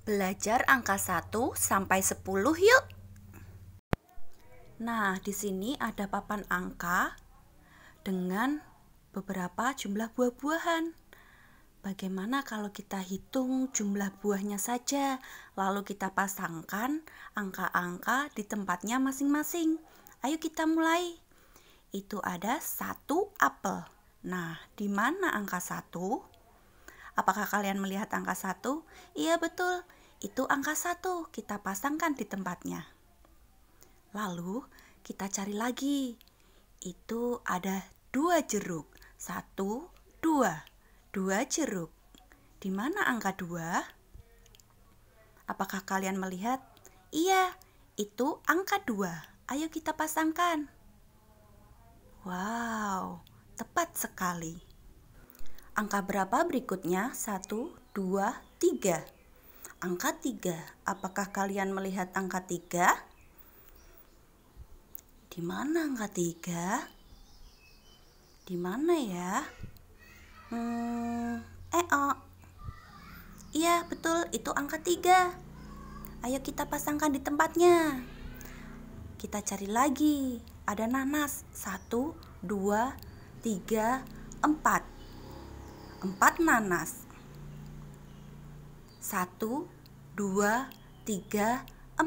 Belajar angka 1 sampai 10 yuk. Nah, di sini ada papan angka dengan beberapa jumlah buah-buahan. Bagaimana kalau kita hitung jumlah buahnya saja, lalu kita pasangkan angka-angka di tempatnya masing-masing? Ayo kita mulai. Itu ada satu apel. Nah, di mana angka satu? Apakah kalian melihat angka 1? Iya betul, itu angka 1 kita pasangkan di tempatnya. Lalu kita cari lagi. Itu ada dua jeruk. Satu, dua. Dua jeruk. Di mana angka dua? Apakah kalian melihat? Iya, itu angka dua. Ayo kita pasangkan. Wow, tepat sekali. Angka berapa berikutnya? 1, 2, 3. Angka 3. Apakah kalian melihat angka 3? Di mana angka 3? Di mana ya? Hmm, eh, oh. Iya, betul, itu angka 3. Ayo kita pasangkan di tempatnya. Kita cari lagi. Ada nanas. 1 2 3 4. 4 nanas 1, 2, 3, 4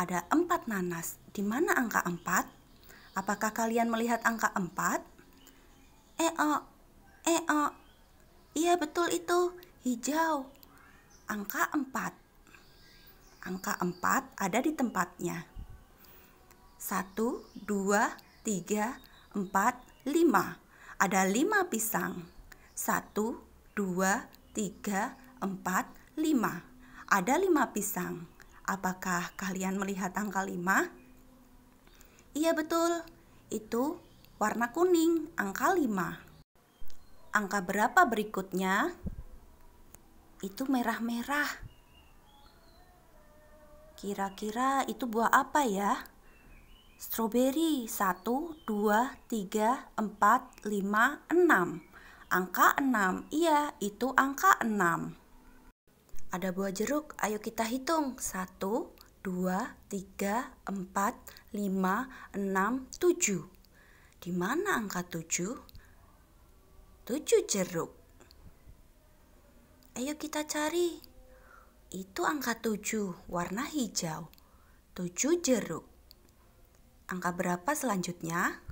Ada 4 nanas Di mana angka 4? Apakah kalian melihat angka 4? Eo, eo Iya betul itu, hijau Angka 4 Angka 4 ada di tempatnya 1, 2, 3, 4, 5 Ada 5 pisang satu, dua, tiga, empat, lima. Ada lima pisang. Apakah kalian melihat angka lima? Iya betul, itu warna kuning, angka lima. Angka berapa berikutnya? Itu merah-merah. Kira-kira itu buah apa ya? Strawberry satu, dua, tiga, empat, lima, enam. Angka 6, iya itu angka 6. Ada buah jeruk, ayo kita hitung. 1, 2, 3, 4, 5, 6, 7. Di mana angka 7? 7 jeruk. Ayo kita cari. Itu angka 7, warna hijau. 7 jeruk. Angka berapa selanjutnya?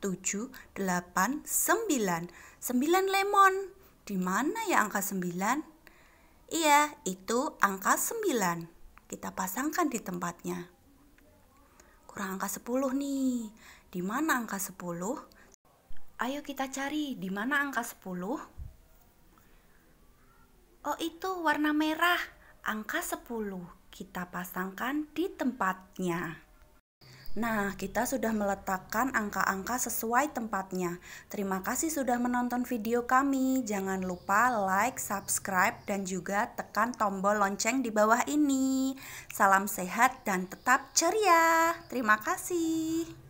7, 8, 9. 9 lemon. Di mana ya angka 9? Iya, itu angka 9. Kita pasangkan di tempatnya. Kurang angka 10 nih. Di mana angka 10? Ayo kita cari di mana angka 10. Oh, itu warna merah. Angka 10 kita pasangkan di tempatnya. Nah, kita sudah meletakkan angka-angka sesuai tempatnya. Terima kasih sudah menonton video kami. Jangan lupa like, subscribe, dan juga tekan tombol lonceng di bawah ini. Salam sehat dan tetap ceria. Terima kasih.